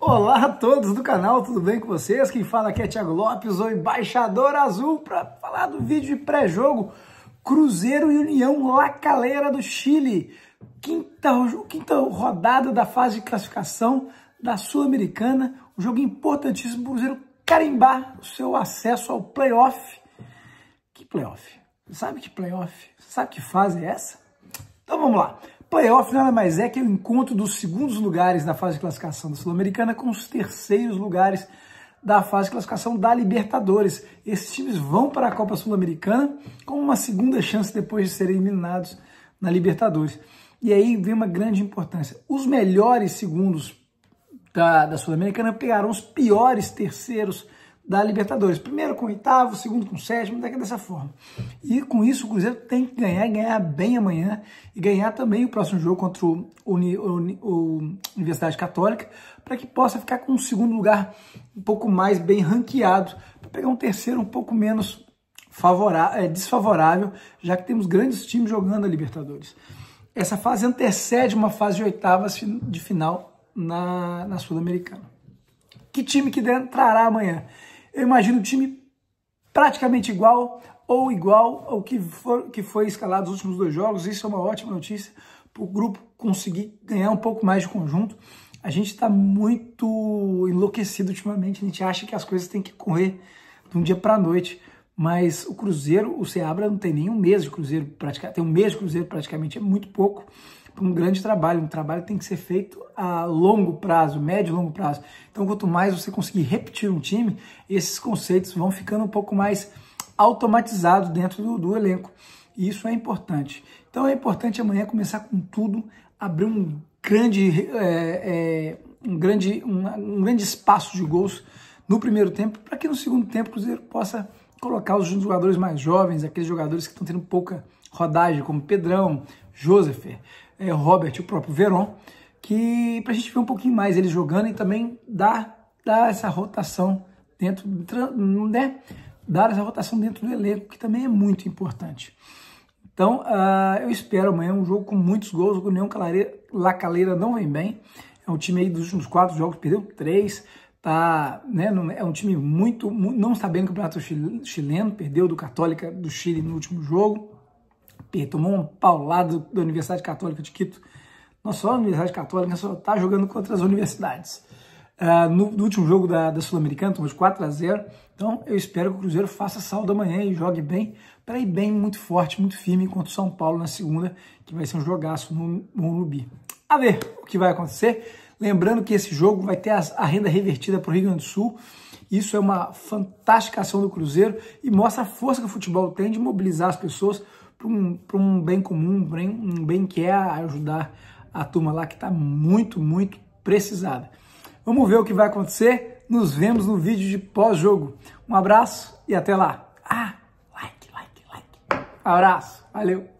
Olá a todos do canal, tudo bem com vocês? Quem fala aqui é Thiago Lopes, o embaixador azul, para falar do vídeo de pré-jogo Cruzeiro e União La Calera do Chile. Quinta, quinta rodada da fase de classificação da Sul-Americana, um jogo importantíssimo para o Cruzeiro carimbar o seu acesso ao playoff. Que playoff? Sabe que playoff? Sabe que fase é essa? Então vamos lá. Playoff nada mais é que o encontro dos segundos lugares da fase de classificação da Sul-Americana com os terceiros lugares da fase de classificação da Libertadores. Esses times vão para a Copa Sul-Americana com uma segunda chance depois de serem eliminados na Libertadores. E aí vem uma grande importância. Os melhores segundos da, da Sul-Americana pegarão os piores terceiros da Libertadores. Primeiro com oitavo, segundo com sétimo, daqui dessa forma. E com isso o Cruzeiro tem que ganhar, ganhar bem amanhã e ganhar também o próximo jogo contra o, Uni, Uni, o Universidade Católica, para que possa ficar com um segundo lugar um pouco mais bem ranqueado, para pegar um terceiro um pouco menos favorável, é, desfavorável, já que temos grandes times jogando a Libertadores. Essa fase antecede uma fase de oitavas de final na, na Sul-Americana. Que time que entrará amanhã? eu imagino o time praticamente igual ou igual ao que, for, que foi escalado nos últimos dois jogos. Isso é uma ótima notícia para o grupo conseguir ganhar um pouco mais de conjunto. A gente está muito enlouquecido ultimamente, a gente acha que as coisas têm que correr de um dia para a noite. Mas o Cruzeiro, o Seabra não tem nenhum mês de Cruzeiro praticamente, tem um mês de Cruzeiro praticamente, é muito pouco um grande trabalho. Um trabalho tem que ser feito a longo prazo, médio e longo prazo. Então, quanto mais você conseguir repetir um time, esses conceitos vão ficando um pouco mais automatizados dentro do, do elenco. E isso é importante. Então, é importante amanhã começar com tudo, abrir um grande, é, é, um grande, um, um grande espaço de gols no primeiro tempo, para que no segundo tempo o Cruzeiro possa colocar os jogadores mais jovens, aqueles jogadores que estão tendo pouca rodagem, como Pedrão, Joseph, é, Robert, o próprio Veron, que para a gente ver um pouquinho mais eles jogando e também dar, dar essa rotação dentro, né? Dar essa rotação dentro do elenco, que também é muito importante. Então, uh, eu espero amanhã um jogo com muitos gols. O Neon Lacaleira não vem bem. É um time aí dos últimos quatro jogos, perdeu três tá, né, é um time muito, muito não está bem no campeonato chileno, perdeu do Católica do Chile no último jogo, tomou um paulado da Universidade Católica de Quito. Nossa, só a Universidade Católica só está jogando contra as universidades. Uh, no, no, último jogo da, da Sul-Americana, tomou de 4 a 0. Então, eu espero que o Cruzeiro faça sal da manhã e jogue bem, para ir bem, muito forte, muito firme contra o São Paulo na segunda, que vai ser um jogaço no Morumbi. A ver o que vai acontecer. Lembrando que esse jogo vai ter a renda revertida para o Rio Grande do Sul. Isso é uma fantástica ação do Cruzeiro e mostra a força que o futebol tem de mobilizar as pessoas para um, um bem comum, um bem, um bem que é ajudar a turma lá que está muito, muito precisada. Vamos ver o que vai acontecer. Nos vemos no vídeo de pós-jogo. Um abraço e até lá. Ah, like, like, like. Abraço, valeu.